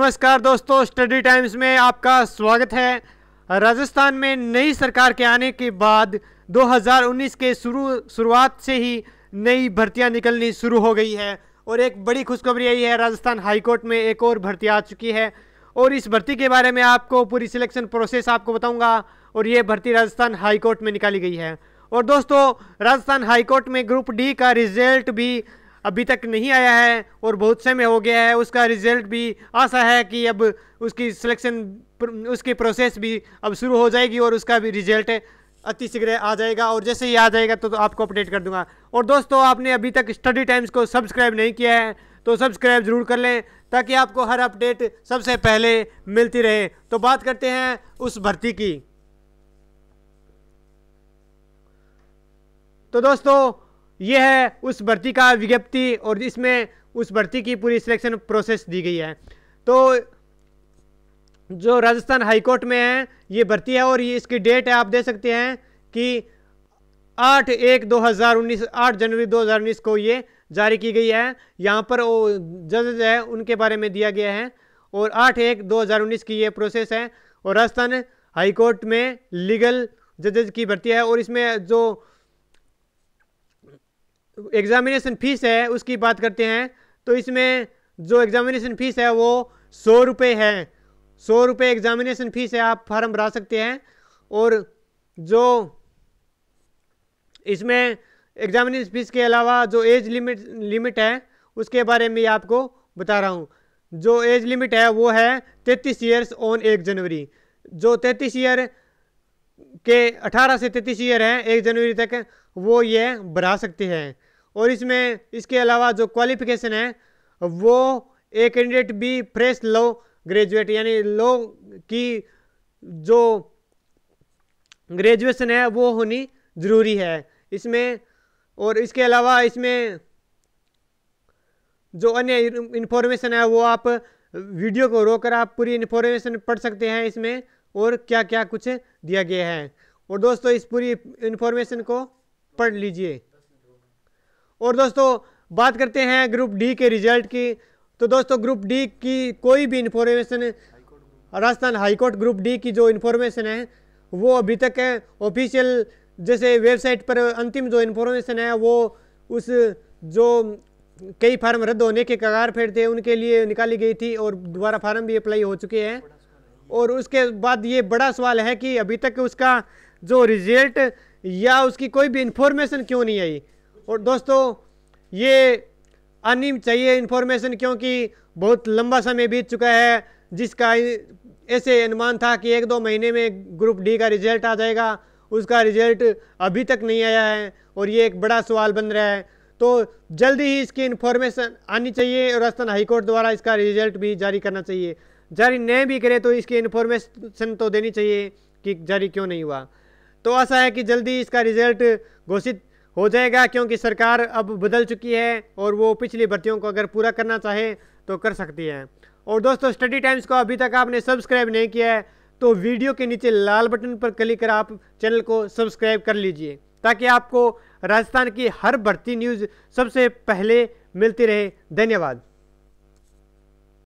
नमस्कार दोस्तों study times में आपका स्वागत है राजस्थान में नई सरकार के आने के बाद 2019 के शुरू शुरुआत से ही नई भर्तियां निकलनी शुरू हो गई है और एक बड़ी खुशखबरी आई है राजस्थान हाईकोर्ट में एक और भर्ती आ चुकी है और इस भर्ती के बारे में आपको पूरी सिलेक्शन प्रोसेस आपको बताऊँगा और ये भर्ती राजस्थान हाईकोर्ट में निकाली गई है और दोस्तों राजस्थान हाईकोर्ट में ग्रुप डी का रिजल्ट भी अभी तक नहीं आया है और बहुत समय हो गया है उसका रिजल्ट भी आशा है कि अब उसकी सिलेक्शन उसकी प्रोसेस भी अब शुरू हो जाएगी और उसका भी रिजल्ट अति शीघ्र आ जाएगा और जैसे ही आ जाएगा तो, तो आपको अपडेट कर दूंगा और दोस्तों आपने अभी तक स्टडी टाइम्स को सब्सक्राइब नहीं किया है तो सब्सक्राइब जरूर कर लें ताकि आपको हर अपडेट सबसे पहले मिलती रहे तो बात करते हैं उस भर्ती की तो दोस्तों ये है उस भर्ती का विज्ञप्ति और इसमें उस भर्ती की पूरी सिलेक्शन प्रोसेस दी गई है तो जो राजस्थान हाईकोर्ट में है ये भर्ती है और ये इसकी डेट है आप दे सकते हैं कि आठ एक दो हज़ार उन्नीस आठ जनवरी दो हज़ार उन्नीस को ये जारी की गई है यहाँ पर जजेज है उनके बारे में दिया गया है और आठ एक दो हज़ार उन्नीस की ये प्रोसेस है और राजस्थान हाईकोर्ट में लीगल जजेज की भर्ती है और इसमें जो एग्जामिनेशन फीस है उसकी बात करते हैं तो इसमें जो एग्जामिनेशन फीस है वो सौ रुपये है सौ रुपये एग्जामिनेशन फीस है आप फार्म भरा सकते हैं और जो इसमें एग्जामिनेशन फीस के अलावा जो एज लिमिट लिमिट है उसके बारे में आपको बता रहा हूँ जो एज लिमिट है वो है तैतीस ईयर्स ऑन एक जनवरी जो तैतीस ईयर के अठारह से तैतीस ईयर हैं एक जनवरी तक वो ये बढ़ा सकते हैं और इसमें इसके अलावा जो क्वालिफिकेशन है वो a candidate be fresh law graduate यानी लो की जो ग्रेजुएशन है वो होनी ज़रूरी है इसमें और इसके अलावा इसमें जो अन्य इन्फॉर्मेशन है वो आप वीडियो को रोकर आप पूरी इन्फॉर्मेशन पढ़ सकते हैं इसमें और क्या क्या कुछ दिया गया है और दोस्तों इस पूरी इन्फॉर्मेशन को पढ़ लीजिए और दोस्तों बात करते हैं ग्रुप डी के रिजल्ट की तो दोस्तों ग्रुप डी की कोई भी information Rajasthan high court group D की जो इन्फॉर्मेशन है वो अभी तक है ऑफिशियल जैसे वेबसाइट पर अंतिम जो इन्फॉर्मेशन है वो उस जो कई फार्म रद्द होने के कगार फेर थे उनके लिए निकाली गई थी और दोबारा फार्म भी अप्लाई हो चुके हैं और उसके बाद ये बड़ा सवाल है कि अभी तक उसका जो रिजल्ट या उसकी कोई भी इन्फॉर्मेशन क्यों नहीं आई और दोस्तों ये आनी चाहिए इन्फॉर्मेशन क्योंकि बहुत लंबा समय बीत चुका है जिसका ऐसे अनुमान था कि एक दो महीने में ग्रुप डी का रिजल्ट आ जाएगा उसका रिजल्ट अभी तक नहीं आया है और ये एक बड़ा सवाल बन रहा है तो जल्दी ही इसकी इन्फॉर्मेशन आनी चाहिए और राजस्थान हाईकोर्ट द्वारा इसका रिजल्ट भी जारी करना चाहिए जारी नहीं भी करे तो इसकी इन्फॉर्मेशन तो देनी चाहिए कि जारी क्यों नहीं हुआ तो ऐसा है कि जल्दी इसका रिजल्ट घोषित हो जाएगा क्योंकि सरकार अब बदल चुकी है और वो पिछली भर्तियों को अगर पूरा करना चाहे तो कर सकती है और दोस्तों स्टडी टाइम्स को अभी तक आपने सब्सक्राइब नहीं किया है तो वीडियो के नीचे लाल बटन पर क्लिक कर आप चैनल को सब्सक्राइब कर लीजिए ताकि आपको राजस्थान की हर भर्ती न्यूज़ सबसे पहले मिलती रहे धन्यवाद